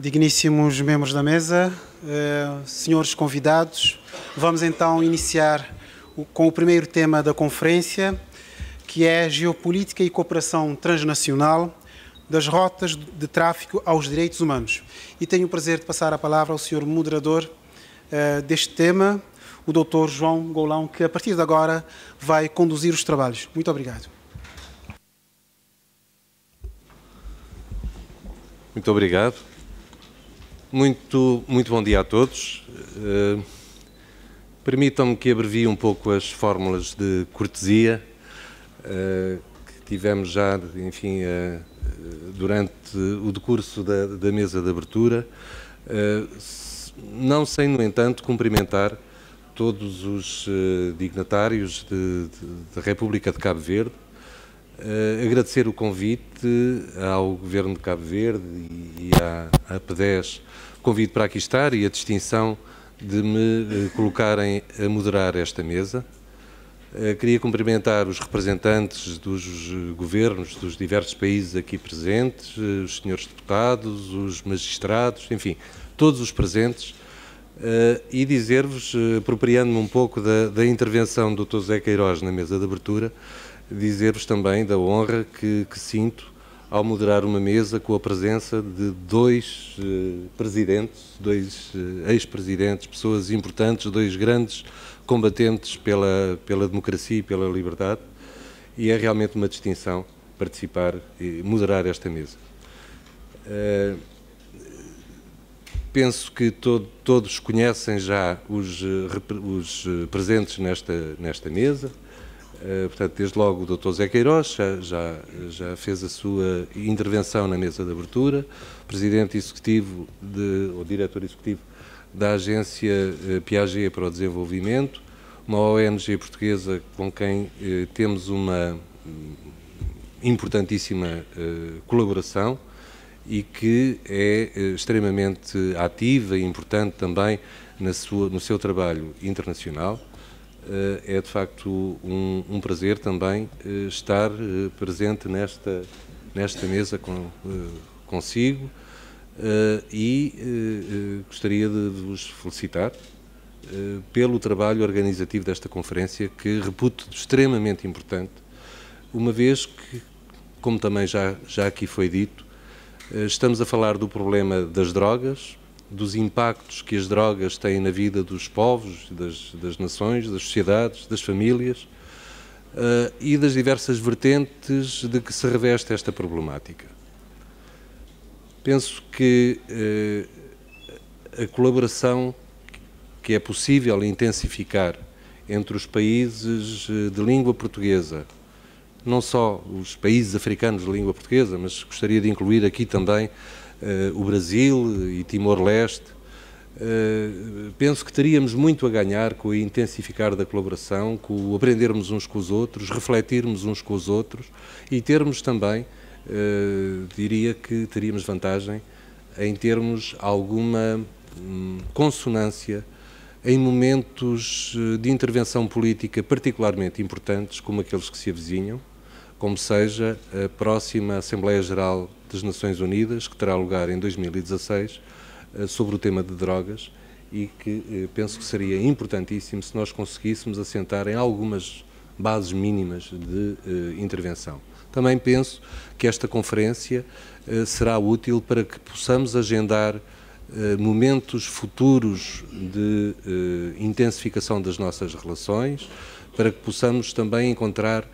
digníssimos membros da mesa, eh, senhores convidados, vamos então iniciar com o primeiro tema da conferência, que é Geopolítica e Cooperação Transnacional das Rotas de Tráfico aos Direitos Humanos. E tenho o prazer de passar a palavra ao senhor moderador eh, deste tema, o doutor João Golão, que a partir de agora vai conduzir os trabalhos. Muito obrigado. Muito obrigado. Muito, muito bom dia a todos. Uh, Permitam-me que abrevie um pouco as fórmulas de cortesia uh, que tivemos já, enfim, uh, durante o decurso da, da mesa de abertura, não sem, no entanto, cumprimentar todos os dignatários da República de Cabo Verde, Uh, agradecer o convite ao Governo de Cabo Verde e, e à, à convite para aqui estar e a distinção de me uh, colocarem a moderar esta mesa. Uh, queria cumprimentar os representantes dos governos dos diversos países aqui presentes, os senhores deputados, os magistrados, enfim, todos os presentes, e dizer-vos, apropriando-me um pouco da, da intervenção do Dr. Zé Queiroz na mesa de abertura, dizer-vos também da honra que, que, sinto ao moderar uma mesa com a presença de dois eh, presidentes, dois eh, ex-presidentes, pessoas importantes, dois grandes combatentes pela, pela democracia e pela liberdade, e é realmente uma distinção participar e moderar esta mesa. Uh, penso que to todos conhecem já os, os presentes nesta, nesta mesa, eh, portanto, desde logo o Dr. Zé Queiroz já, já, já, fez a sua intervenção na mesa de abertura, presidente executivo, de, ou diretor executivo da agência eh, Piaget para o Desenvolvimento, uma ONG portuguesa com quem eh, temos uma hum, importantíssima eh, colaboração e que é eh, extremamente ativa e importante também sua, no seu trabalho internacional eh, é de facto um, um prazer também eh, estar eh, presente nesta, nesta mesa com, consigo e gostaria de vos felicitar pelo trabalho organizativo desta conferência, que reputo extremamente importante, uma vez que, como também já, já aqui foi dito, estamos a falar do problema das drogas, dos impactos que as drogas têm na vida dos povos, das, das nações, das sociedades, das famílias uh, e das diversas vertentes de que se reveste esta problemática. Penso que uh, a colaboração que é possível intensificar entre os países eh, de língua portuguesa, não só os países africanos de língua portuguesa, mas gostaria de incluir aqui também eh, o Brasil e Timor-Leste. Uh, penso que teríamos muito a ganhar com o intensificar da colaboração, com o aprendermos uns com os outros, refletirmos uns com os outros e termos também, uh, diria que teríamos vantagem em termos alguma um, consonância em momentos de intervenção política particularmente importantes, como aqueles que se avizinham, como seja a próxima Assembleia Geral das Nações Unidas, que terá lugar em 2016, eh, sobre o tema de drogas e que eh, penso que seria importantíssimo se nós conseguíssemos assentar em algumas bases mínimas de eh, intervenção. Também penso que esta conferência será útil para que possamos agendar momentos futuros de intensificação das nossas relações, para que possamos também encontrar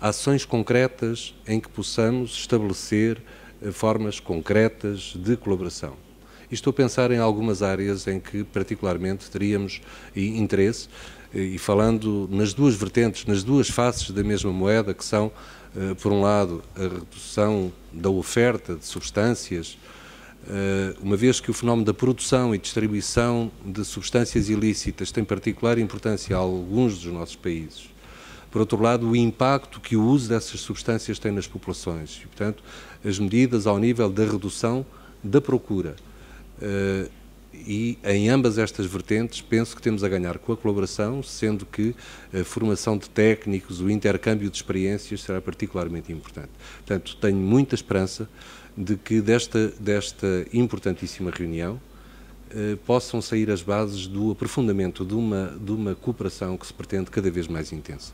ações concretas em que possamos estabelecer eh, formas concretas de colaboração. E estou a pensar em algumas áreas em que particularmente teríamos eh, interesse, eh, e falando nas duas vertentes, nas duas faces da mesma moeda, que são, por um lado, a redução da oferta de substâncias, uma vez que o fenómeno da produção e distribuição de substâncias ilícitas tem particular importância a alguns dos nossos países por outro lado, o impacto que o uso dessas substâncias tem nas populações. E, portanto, as medidas ao nível da redução da procura. Uh, e em ambas estas vertentes penso que temos a ganhar com a colaboração, sendo que a formação de técnicos, o intercâmbio de experiências será particularmente importante. Portanto, tenho muita esperança de que desta, desta importantíssima reunião eh, possam sair as bases do aprofundamento de uma, de uma cooperação que se pretende cada vez mais intensa.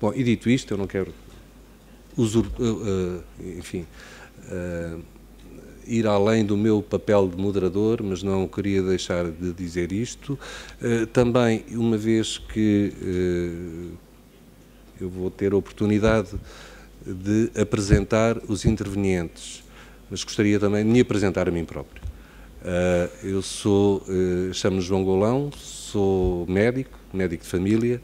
Bom, e dito isto, eu não quero usur, uh, uh, enfim, uh, ir além do meu papel de moderador, mas não queria deixar de dizer isto. também, uma vez que eu vou ter a oportunidade de apresentar os intervenientes, mas gostaria também de me apresentar a mim próprio. eu sou, chamo-me João Golão, sou médico, médico de família,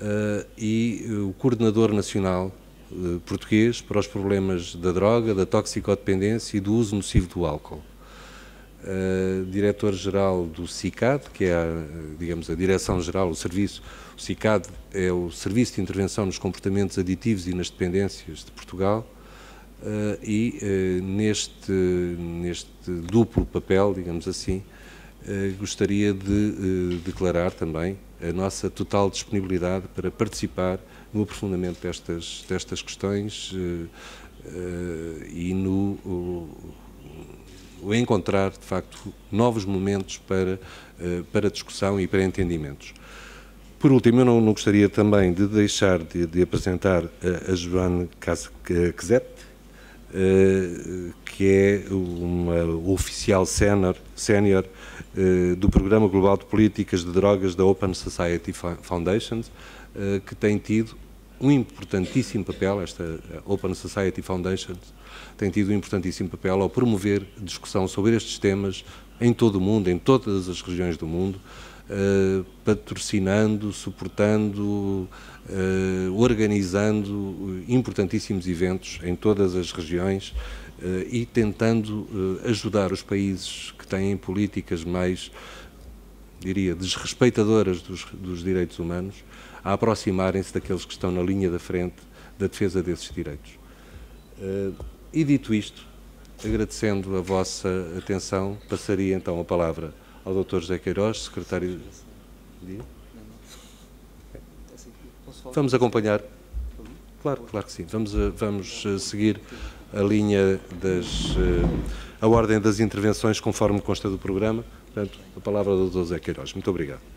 eh, e eh, o coordenador nacional eh, português para os problemas da droga, da toxicodependência e do uso nocivo do álcool. Uh, diretor-geral do CICAD, que é, a, digamos, a direção-geral, o serviço. O CICAD é o Serviço de Intervenção nos Comportamentos Aditivos e nas Dependências de Portugal. Uh, e uh, neste, neste duplo papel, digamos assim, eh, gostaria de eh, declarar também a nossa total disponibilidade para participar no aprofundamento destas, destas questões eh, e no o encontrar, de facto, novos momentos para, para discussão e para entendimentos. Por último, eu não, não gostaria também de deixar de, de apresentar a, a Joana Casquete, que é uma oficial sénior eh, do Programa Global de Políticas de Drogas da Open Society Foundation, eh, que tem tido um importantíssimo papel, esta eh, Open Society Foundation tem tido um importantíssimo papel ao promover discussão sobre estes temas em todo o mundo, em todas as regiões do mundo, eh, patrocinando, suportando, uh, organizando importantíssimos eventos em todas as regiões uh, e tentando ajudar os países que têm políticas mais, diria, desrespeitadoras dos, dos direitos humanos a aproximarem-se daqueles que estão na linha da frente da defesa desses direitos. E dito isto, agradecendo a vossa atenção, passaria então a palavra ao Dr. José Queiroz, secretário. Vamos acompanhar. Claro, claro que sim. Vamos, eh, vamos eh, seguir a linha das. Eh, a ordem das intervenções conforme consta do programa. Portanto, a palavra ao Dr. José Queiroz. Muito obrigado.